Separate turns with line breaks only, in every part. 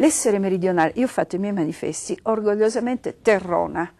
L'essere meridionale, io ho fatto i miei manifesti orgogliosamente terrona,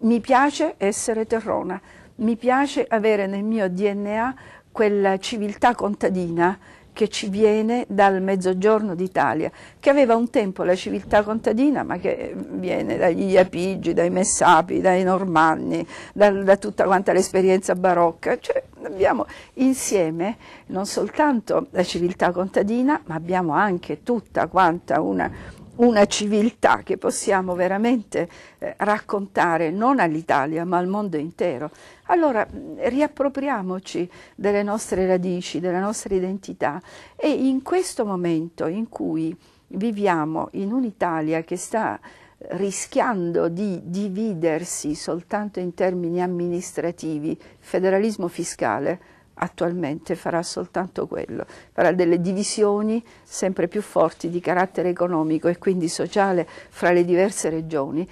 mi piace essere terrona, mi piace avere nel mio DNA quella civiltà contadina che ci viene dal mezzogiorno d'Italia, che aveva un tempo la civiltà contadina, ma che eh, viene dagli Iapigi, dai Messapi, dai Normanni, da, da tutta quanta l'esperienza barocca. Cioè, abbiamo insieme non soltanto la civiltà contadina, ma abbiamo anche tutta quanta una una civiltà che possiamo veramente eh, raccontare non all'Italia ma al mondo intero. Allora mm, riappropriamoci delle nostre radici, della nostra identità e in questo momento in cui viviamo in un'Italia che sta eh, rischiando di dividersi soltanto in termini amministrativi, federalismo fiscale, attualmente farà soltanto quello, farà delle divisioni sempre più forti di carattere economico e quindi sociale fra le diverse regioni.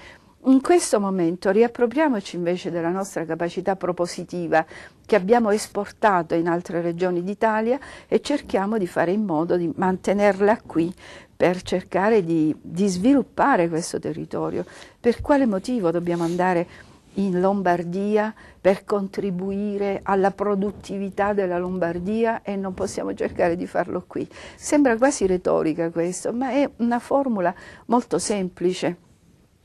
In questo momento riappropriamoci invece della nostra capacità propositiva che abbiamo esportato in altre regioni d'Italia e cerchiamo di fare in modo di mantenerla qui per cercare di, di sviluppare questo territorio. Per quale motivo dobbiamo andare a in Lombardia per contribuire alla produttività della Lombardia e non possiamo cercare di farlo qui. Sembra quasi retorica questo, ma è una formula molto semplice,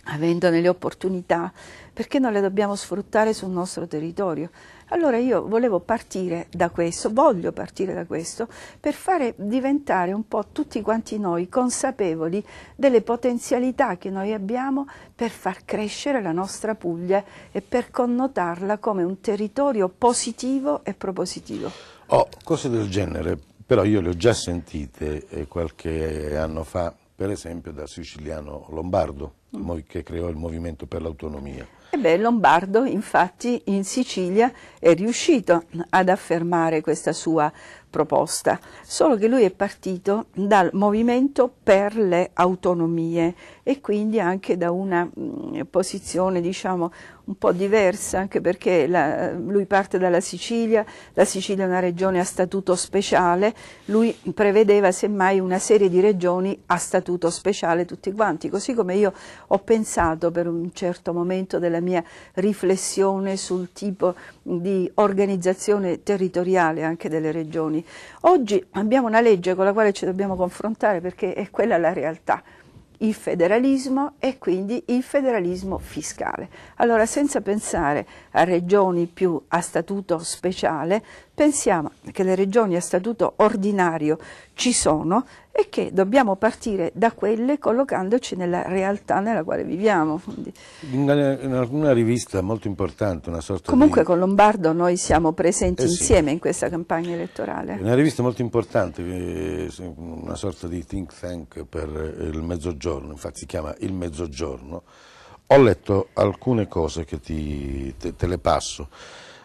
avendone le opportunità, perché non le dobbiamo sfruttare sul nostro territorio. Allora io volevo partire da questo, voglio partire da questo, per fare diventare un po' tutti quanti noi consapevoli delle potenzialità che noi abbiamo per far crescere la nostra Puglia e per connotarla come un territorio positivo e propositivo.
Oh, cose del genere, però io le ho già sentite eh, qualche anno fa, per esempio dal siciliano Lombardo, mm. che creò il Movimento per l'Autonomia.
E beh, Lombardo infatti in Sicilia è riuscito ad affermare questa sua proposta, solo che lui è partito dal movimento per le autonomie e quindi anche da una mm, posizione diciamo un po' diversa, anche perché la, lui parte dalla Sicilia, la Sicilia è una regione a statuto speciale, lui prevedeva semmai una serie di regioni a statuto speciale tutti quanti, così come io ho pensato per un certo momento della mia riflessione sul tipo di organizzazione territoriale anche delle regioni problemi. Oggi abbiamo una legge con la quale ci dobbiamo confrontare perché è quella la realtà il federalismo e quindi il federalismo fiscale. Allora, senza pensare a regioni più a statuto speciale, pensiamo che le regioni a statuto ordinario ci sono e che dobbiamo partire da quelle collocandoci nella realtà nella quale viviamo.
In, una rivista molto importante, una sorta Comunque di...
con Lombardo noi siamo presenti eh sì. insieme in questa campagna elettorale. Una
rivista molto importante, eh, una sorta di think tank per il mezzogiorno, infatti si chiama Il Mezzogiorno, ho letto alcune cose che ti, te, te le passo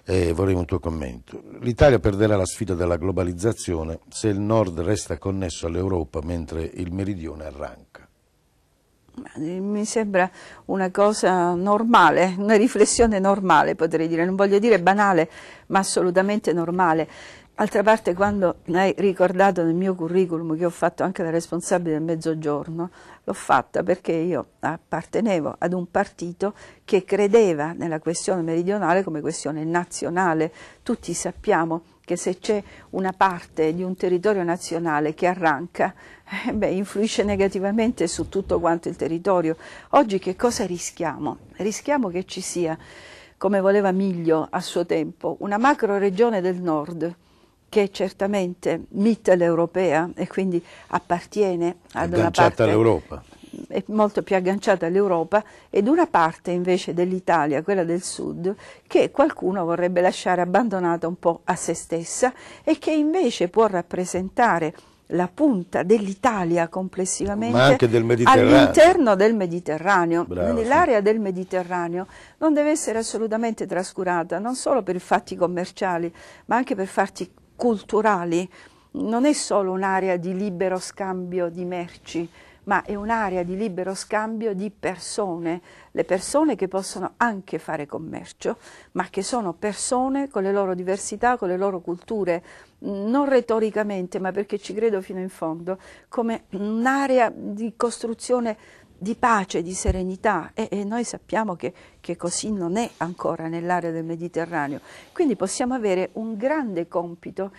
eh, vorrei un tuo commento. L'Italia perderà la sfida della globalizzazione se il nord resta connesso all'Europa mentre il meridione
arranca. Eh, mi sembra una cosa normale, una riflessione normale potrei dire, non voglio dire banale, ma assolutamente normale. D'altra parte, quando hai ricordato nel mio curriculum che ho fatto anche da responsabile del mezzogiorno, l'ho fatta perché io appartenevo ad un partito che credeva nella questione meridionale come questione nazionale. Tutti sappiamo che se c'è una parte di un territorio nazionale che arranca, eh beh, influisce negativamente su tutto quanto il territorio. Oggi che cosa rischiamo? Rischiamo che ci sia, come voleva Miglio a suo tempo, una macro regione del nord che è certamente mitteleuropea e quindi appartiene ad una parte all'Europa. È molto più agganciata all'Europa ed una parte invece dell'Italia, quella del sud, che qualcuno vorrebbe lasciare abbandonata un po' a se stessa e che invece può rappresentare la punta dell'Italia complessivamente del all'interno del Mediterraneo. Quindi l'area del Mediterraneo non deve essere assolutamente trascurata, non solo per i fatti commerciali, ma anche per fatti culturali, non è solo un'area di libero scambio di merci, ma è un'area di libero scambio di persone, le persone che possono anche fare commercio, ma che sono persone con le loro diversità, con le loro culture, non retoricamente, ma perché ci credo fino in fondo, come un'area di costruzione di pace, di serenità e, e noi sappiamo che, che, così non è ancora nell'area del Mediterraneo. Quindi possiamo avere un grande compito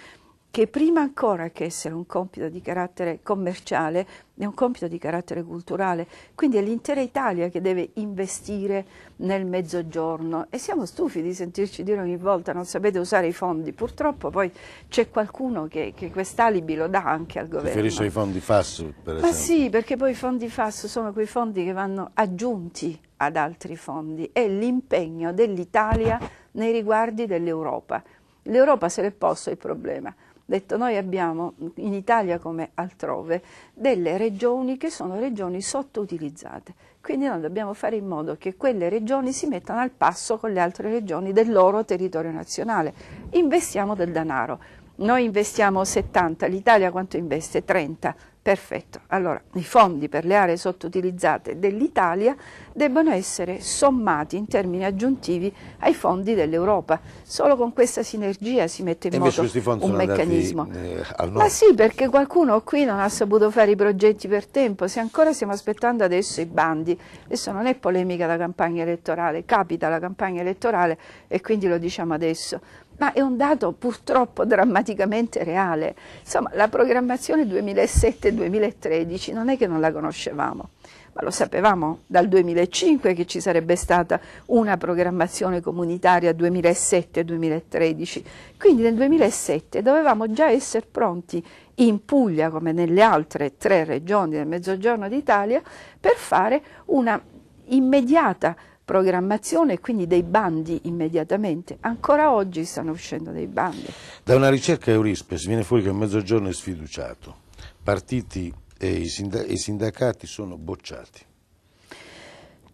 che prima ancora che essere un compito di carattere commerciale è un compito di carattere culturale, quindi è l'intera Italia che deve investire nel mezzogiorno e siamo stufi di sentirci dire ogni volta non sapete usare i fondi, purtroppo poi c'è qualcuno che, che quest'alibi lo dà anche al governo. Riferisce ai
fondi FAS per esempio. Ma sì,
perché poi i fondi FAS sono quei fondi che vanno aggiunti ad altri fondi, è l'impegno dell'Italia nei riguardi dell'Europa. L'Europa se l'è posto il problema, detto noi abbiamo in Italia come altrove delle regioni che sono regioni sottoutilizzate, quindi noi dobbiamo fare in modo che quelle regioni si mettano al passo con le altre regioni del loro territorio nazionale. Investiamo del denaro, noi investiamo 70, l'Italia quanto investe? 30. Perfetto. Allora, i fondi per le aree sottoutilizzate dell'Italia debbono essere sommati in termini aggiuntivi ai fondi dell'Europa. Solo con questa sinergia si mette in e moto un meccanismo.
Andati, eh, Ma sì,
perché qualcuno qui non ha saputo fare i progetti per tempo. Se ancora stiamo aspettando adesso i bandi, adesso non è polemica la campagna elettorale, capita la campagna elettorale e quindi lo diciamo adesso ma è un dato purtroppo drammaticamente reale. Insomma, la programmazione 2007-2013 non è che non la conoscevamo, ma lo sapevamo dal 2005 che ci sarebbe stata una programmazione comunitaria 2007-2013, quindi nel 2007 dovevamo già essere pronti in Puglia come nelle altre tre regioni del Mezzogiorno d'Italia per fare una immediata programmazione programmazione e quindi dei bandi immediatamente. Ancora oggi stanno uscendo dei bandi.
Da una ricerca Eurispes viene fuori che il mezzogiorno è sfiduciato, partiti e i sindacati sono bocciati.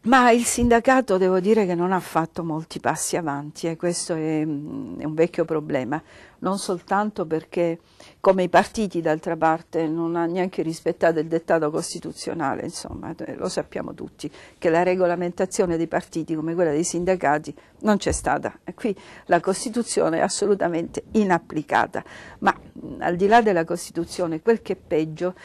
Ma il sindacato devo dire che non ha fatto molti passi avanti e eh, questo è, mm, è, un vecchio problema, non soltanto perché come i partiti d'altra parte non ha neanche rispettato il dettato costituzionale, insomma eh, lo sappiamo tutti, che la regolamentazione dei partiti come quella dei sindacati non c'è stata e qui la Costituzione è assolutamente inapplicata, ma mm, al di là della Costituzione quel che è peggio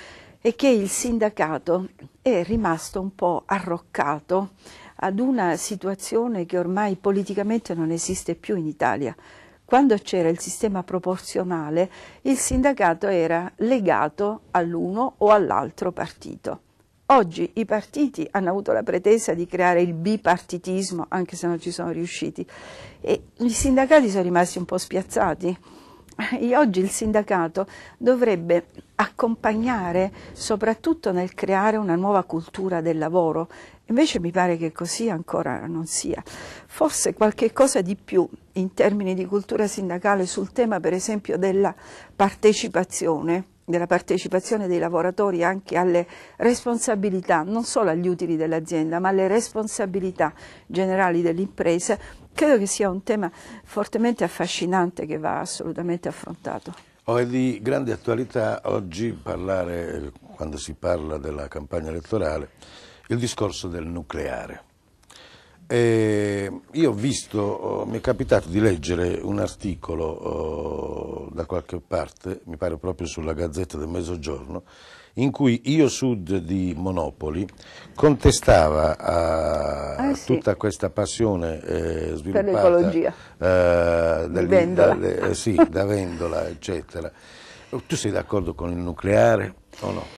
è che il sindacato è rimasto un po' arroccato ad una situazione che ormai politicamente non esiste più in Italia. Quando c'era il sistema proporzionale, il sindacato era legato all'uno o all'altro partito. Oggi i partiti hanno avuto la pretesa di creare il bipartitismo, anche se non ci sono riusciti, e i sindacati sono rimasti un po' spiazzati oggi il sindacato dovrebbe accompagnare soprattutto nel creare una nuova cultura del lavoro. Invece mi pare che così ancora non sia. Forse qualche cosa di più in termini di cultura sindacale sul tema per esempio della partecipazione, della partecipazione dei lavoratori anche alle responsabilità, non solo agli utili dell'azienda, ma alle responsabilità generali dell'impresa, Credo che sia un tema fortemente affascinante che va assolutamente affrontato.
Oh, è di grande attualità oggi parlare, quando si parla della campagna elettorale, il discorso del nucleare. Eh, io ho visto, oh, mi è capitato di leggere un articolo oh, da qualche parte, mi pare proprio sulla Gazzetta del Mezzogiorno, in cui Io Sud di Monopoli contestava a eh ah, sì. tutta questa passione eh, sviluppata eh, dal, vendola. Eh, sì, da vendola, eccetera. Tu sei d'accordo con il nucleare o no?